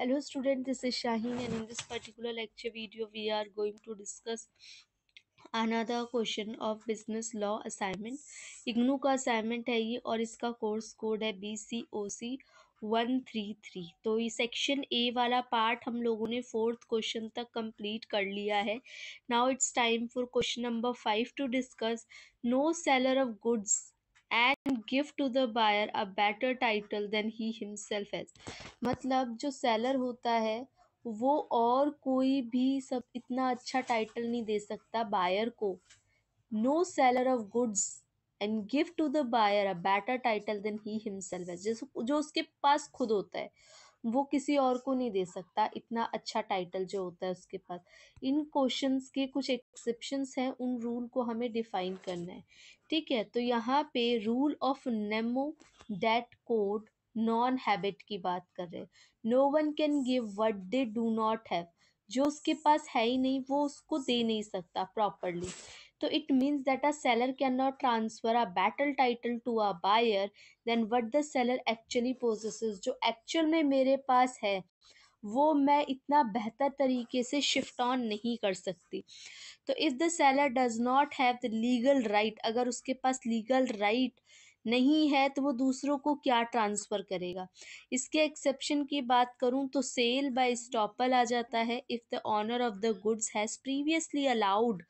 hello student this is shaheen and in this particular lecture video we are going to discuss another question of business law assignment ignu ka assignment hai ye aur iska course code hai bcoc 133 तो ये section A वाला part हम लोगों ने fourth question तक complete कर लिया है now it's time for question number five to discuss no seller of goods and give to the buyer a better title than he himself as मतलब जो सेलर होता है वो और कोई भी सब इतना अच्छा टाइटल नहीं दे सकता बायर को no seller of goods and give to the buyer a better title than he himself as जो उसके पास खुद होता है वो किसी और को नहीं दे सकता इतना अच्छा टाइटल जो होता है उसके पास इन क्वेश्चंस के कुछ एक्सेप्शंस हैं उन रूल को हमें डिफाइन करना है ठीक है तो यहाँ पे रूल ऑफ नेमो डेट कोड नॉन हैबिट की बात कर रहे हैं no one can give what they do not have जो उसके पास है ही नहीं वो उसको दे नहीं सकता properly it means that a seller can not transfer a better title to a buyer than what the seller actually possesses जो एक्चुअल में मेरे पास है वो मैं इतना बेहतर तरीके से शिफ्ट ऑन नहीं कर सकती तो if the seller does not have the legal right अगर उसके पास लीगल राइट नहीं है तो वो दूसरों को क्या ट्रांसफ़र करेगा इसके एक्सेप्शन की बात करूँ तो सेल बाय स्टॉपल आ जाता है if the owner of the goods has previously allowed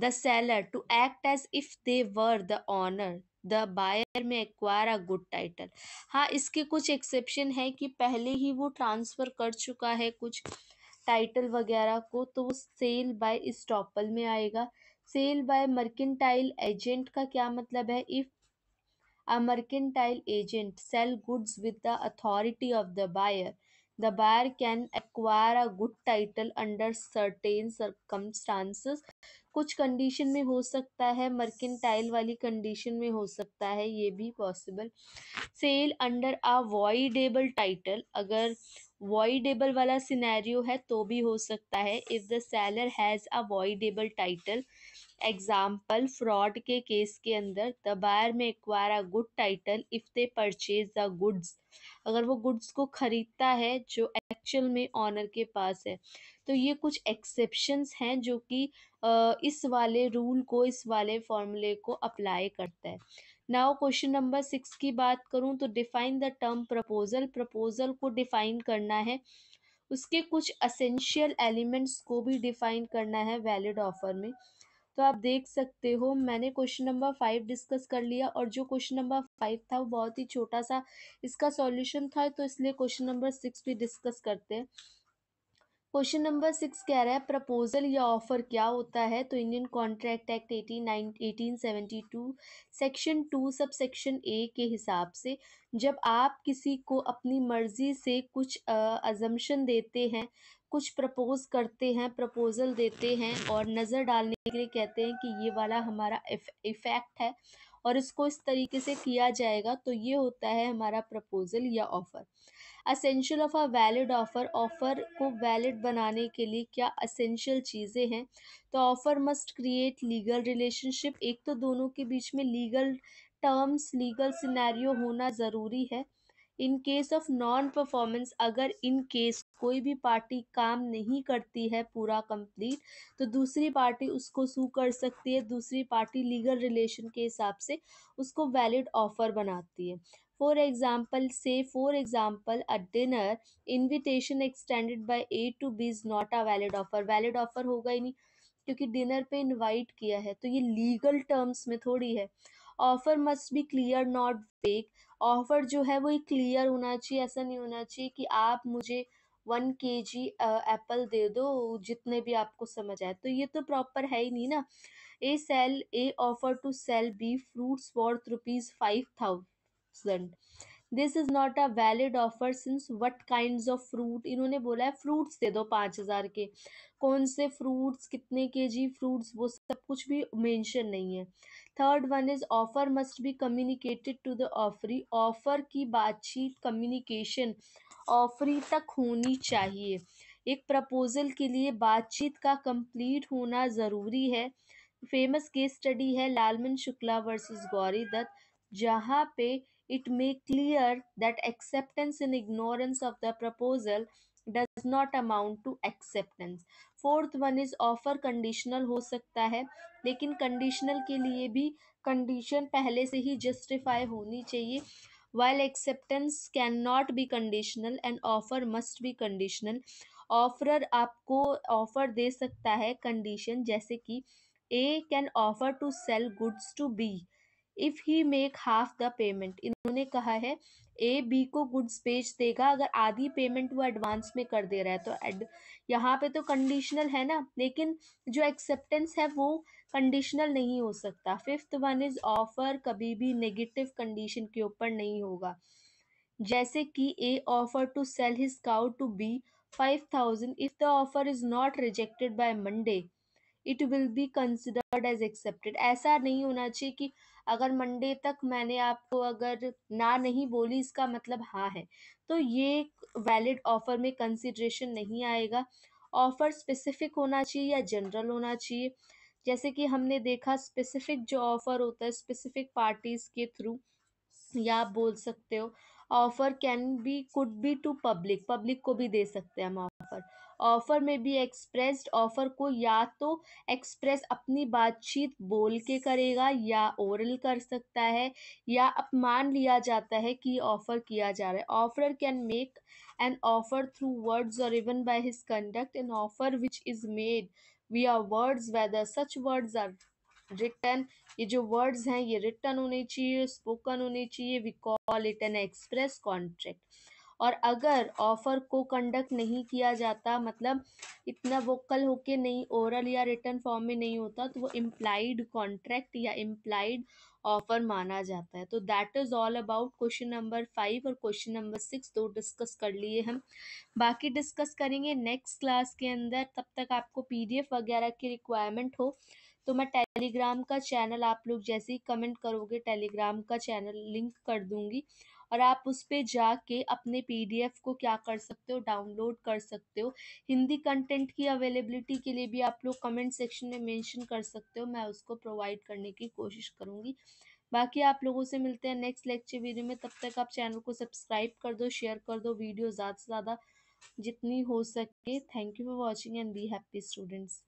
the seller to act as if they were the owner the buyer may acquire a good title हाँ इसके कुछ एक्सेप्शन है कि पहले ही वो ट्रांसफ़र कर चुका है कुछ टाइटल वगैरह को तो वो सेल बाय स्टॉपल में आएगा सेल बाय मर्केंटाइल एजेंट का क्या मतलब है if a mercantile agent sell goods with the authority of the buyer The buyer can acquire a good title under certain circumstances. कुछ कंडीशन में हो सकता है मर्केंटाइल वाली कंडीशन में हो सकता है ये भी possible sale under a voidable title अगर वॉइडेबल वाला सिनेरियो है तो भी हो सकता है if the seller has a voidable title example fraud के केस के अंदर the buyer may acquire a good title if they purchase the goods अगर वो गुड्स को ख़रीदता है जो एक्चुअल में ऑनर के पास है तो ये कुछ एक्सेप्शंस हैं जो कि इस वाले रूल को इस वाले फॉर्मूले को अप्लाई करता है नाउ क्वेश्चन नंबर सिक्स की बात करूँ तो define the term proposal proposal को डिफाइन करना है उसके कुछ असेंशियल एलिमेंट्स को भी डिफाइन करना है वैलिड ऑफर में तो आप देख सकते हो मैंने क्वेश्चन नंबर फाइव डिस्कस कर लिया और जो क्वेश्चन नंबर फाइव था वो बहुत ही छोटा सा इसका सॉल्यूशन था तो इसलिए क्वेश्चन नंबर सिक्स भी डिस्कस करते हैं क्वेश्चन नंबर सिक्स कह रहा है प्रपोजल या ऑफर क्या होता है तो Indian Contract Act eighteen nine eighteen section two sub section A के हिसाब से जब आप किसी को अपनी मर्जी से कुछ अजम्पशन देते हैं कुछ प्रपोज करते हैं प्रपोजल देते हैं और नज़र डालने के लिए कहते हैं कि ये वाला हमारा इफ़ेक्ट है और इसको इस तरीके से किया जाएगा तो ये होता है हमारा प्रपोजल या offer essential of a valid offer offer को वैलिड बनाने के लिए क्या असेंशियल चीज़ें हैं तो offer must create legal relationship एक तो दोनों के बीच में लीगल टर्म्स लीगल सिनेरियो होना ज़रूरी है in case of non performance अगर इन केस कोई भी पार्टी काम नहीं करती है पूरा कंप्लीट तो दूसरी पार्टी उसको सू कर सकती है दूसरी पार्टी लीगल रिलेशन के हिसाब से उसको वैलिड ऑफर बनाती है फॉर एग्जाम्पल से for example a dinner invitation extended by A to B is not a valid offer valid offer होगा ही नहीं क्योंकि डिनर पे इनवाइट किया है तो ये लीगल टर्म्स में थोड़ी है offer must be clear not fake offer जो है वो क्लियर होना चाहिए ऐसा नहीं होना चाहिए कि आप मुझे वन के जी एप्पल दे दो जितने भी आपको समझ आए तो ये तो प्रॉपर है ही नहीं ना A sell A offer to sell B fruits worth rupees five thousand this is not a valid offer since what kind of fruit इन्होंने बोला है फ्रूट्स दे दो पाँच हज़ार के कौन से फ्रूट्स कितने के जी फ्रूट्स वो सब कुछ भी मैंशन नहीं है third one is offer must be communicated to the offeree offer की बातचीत कम्युनिकेशन ऑफरी तक होनी चाहिए एक प्रपोजल के लिए बातचीत का कंप्लीट होना ज़रूरी है फेमस केस स्टडी है लालमन शुक्ला वर्सेस गौरी दत्त जहाँ पे it may clear that acceptance in ignorance of the proposal does not amount to acceptance fourth one is offer conditional हो सकता है लेकिन कंडीशनल के लिए भी कंडीशन पहले से ही जस्टिफाई होनी चाहिए while acceptance cannot be conditional an offer must be conditional offerer आपको offer दे सकता है condition जैसे कि a can offer to sell goods to b if he make half the payment इन्होंने कहा है ए बी को गुड्स बेच देगा अगर आधी पेमेंट वो एडवांस में कर दे रहा है तो एड यहाँ पे तो कंडीशनल है ना लेकिन जो एक्सेप्टेंस है वो कंडीशनल नहीं हो सकता फिफ्थ वन इज ऑफर कभी भी नेगेटिव कंडीशन के ऊपर नहीं होगा जैसे कि A offer to sell his cow to B five thousand if the offer is not rejected by Monday it will be considered as accepted ऐसा नहीं होना चाहिए कि अगर मंडे तक मैंने आपको अगर ना नहीं बोली इसका मतलब हाँ है तो ये वैलिड ऑफ़र में कंसिड्रेशन नहीं आएगा ऑफ़र स्पेसिफिक होना चाहिए या जनरल होना चाहिए जैसे कि हमने देखा स्पेसिफिक जो ऑफ़र होता है स्पेसिफिक पार्टीज़ के थ्रू या आप बोल सकते हो offer can be could be to public public को भी दे सकते हैं हम ऑफ़र ऑफर में भी एक्सप्रेस्ड ऑफर को या तो एक्सप्रेस अपनी बातचीत बोल के करेगा या ओरल कर सकता है या अपमान लिया जाता है कि ऑफर किया जा रहा है offer can make an offer through words और even by his conduct an offer which is made we are words whether such words are written ये जो वर्ड्स हैं ये रिटर्न होने चाहिए स्पोकन होने चाहिए we call it an express contract और अगर ऑफ़र को कंडक्ट नहीं किया जाता मतलब इतना वोकल होके नहीं ओरल या रिटर्न फॉर्म में नहीं होता तो वो इम्प्लाइड कॉन्ट्रैक्ट या इम्प्लाइड ऑफर माना जाता है तो that is all about question number five और क्वेश्चन नंबर सिक्स दो डिस्कस कर लिए हम बाकी डिस्कस करेंगे नेक्स्ट क्लास के अंदर तब तक आपको पीडीएफ वगैरह की रिक्वायरमेंट हो तो मैं टेलीग्राम का चैनल आप लोग जैसे ही कमेंट करोगे टेलीग्राम का चैनल लिंक कर दूंगी और आप उस पर जाके अपने पी को क्या कर सकते हो डाउनलोड कर सकते हो हिंदी कंटेंट की अवेलेबिलिटी के लिए भी आप लोग कमेंट सेक्शन में मेंशन कर सकते हो मैं उसको प्रोवाइड करने की कोशिश करूँगी बाकी आप लोगों से मिलते हैं नेक्स्ट लेक्चर वीडियो में तब तक आप चैनल को सब्सक्राइब कर दो शेयर कर दो वीडियो ज़्यादा से ज़्यादा जितनी हो सके thank you for watching and be happy students